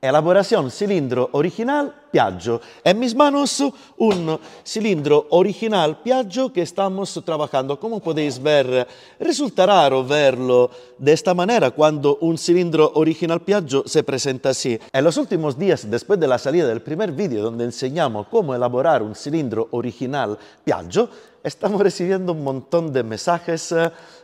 Elaboración cilindro original Piaggio. En mis manos un cilindro original Piaggio que estamos trabajando. Como podéis ver, resulta raro verlo de esta manera cuando un cilindro original Piaggio se presenta así. En los últimos días, después de la salida del primer vídeo donde enseñamos cómo elaborar un cilindro original Piaggio, estamos recibiendo un montón de mensajes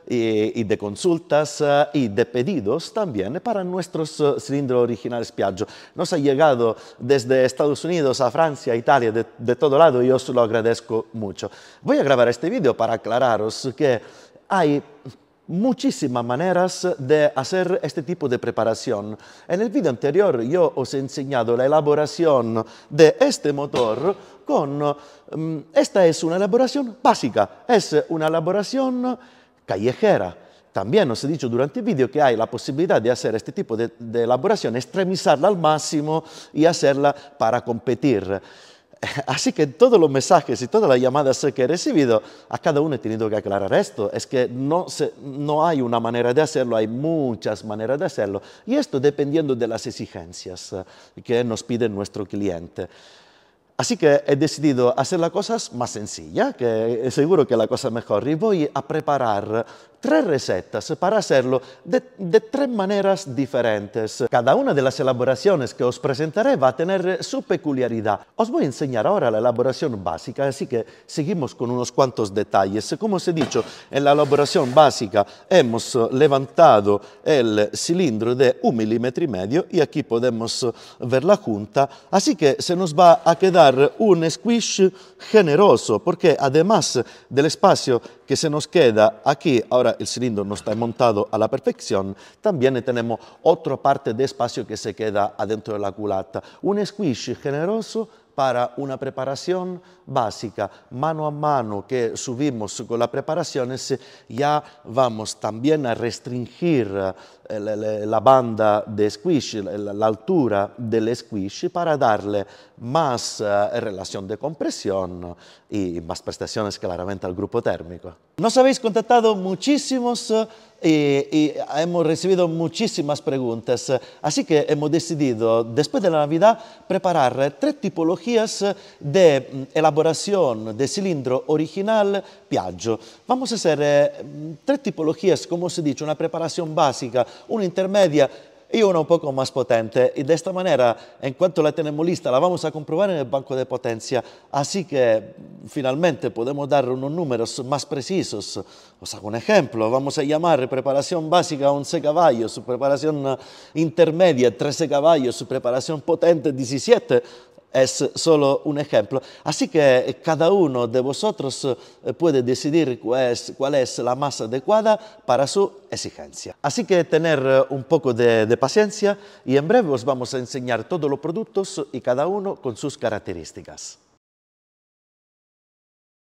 y, eh, y, de consultas eh, y de pedidos también para nuestros eh, cilindros originales Piaggio. Nos ha llegado desde Estados Unidos, a Francia, a Italia, de, todo lado, y os lo agradezco mucho. Voy a grabar este vídeo para aclararos que hay muchísimas maneras de hacer este tipo de preparación. En el vídeo anterior yo os he enseñado la elaboración de este motor con... Mm, esta es una elaboración básica, es una elaboración callejera también os he dicho durante el vídeo que hay la posibilidad de hacer este tipo de, elaboración, extremizarla al máximo y hacerla para competir. Así que todos los mensajes y todas las llamadas que he recibido, a cada uno he tenido que aclarar esto. Es que no, no hay una manera de hacerlo, hay muchas maneras de hacerlo. Y esto dependiendo de las exigencias que nos pide nuestro cliente. Así que he decidido hacer la cosa más sencilla que seguro que la cosa mejor, y voy a preparar tres recetas para hacerlo de, de, tres maneras diferentes. Cada una de las elaboraciones que os presentaré va a tener su peculiaridad. Os voy a enseñar ahora la elaboración básica, así que seguimos con unos cuantos detalles. Como os he dicho, en la elaboración básica hemos levantado el cilindro de un milímetro y medio y aquí podemos ver la junta, así que se nos va a quedar un squish generoso, porque además del espacio que se nos queda aquí, ahora el cilindro no está montado a la perfección, también tenemos otra parte de espacio que se queda adentro de la culata. Un squish generoso para una preparación básica, mano a mano que subimos con las preparaciones, ya vamos también a restringir eh, la banda de squish, la altura del squish, para darle más eh, relación de compresión y más prestaciones claramente al grupo térmico. Nos habéis contactado muchísimos eh, y, hemos recibido muchísimas preguntas. Así que hemos decidido, después de la Navidad, preparar tres tipologías de mm, elaboración de cilindro original Piaggio. Vamos a hacer eh, tres tipologías, como se dice, una preparación básica, una intermedia y uno un poco más potente. Y de esta manera, en cuanto la tenemos lista, la vamos a comprobar en el banco de potencia. Así que finalmente podemos dar unos números más precisos. Os hago un ejemplo. Vamos a llamar preparación básica 11 caballos, preparación intermedia 13 caballos, preparación potente 17 es solo un ejemplo. Así que eh, cada uno de vosotros eh, puede decidir cuál es, la más adecuada para su exigencia. Así que tener eh, un poco de paciencia y en breve os vamos a enseñar todos los productos y cada uno con sus características.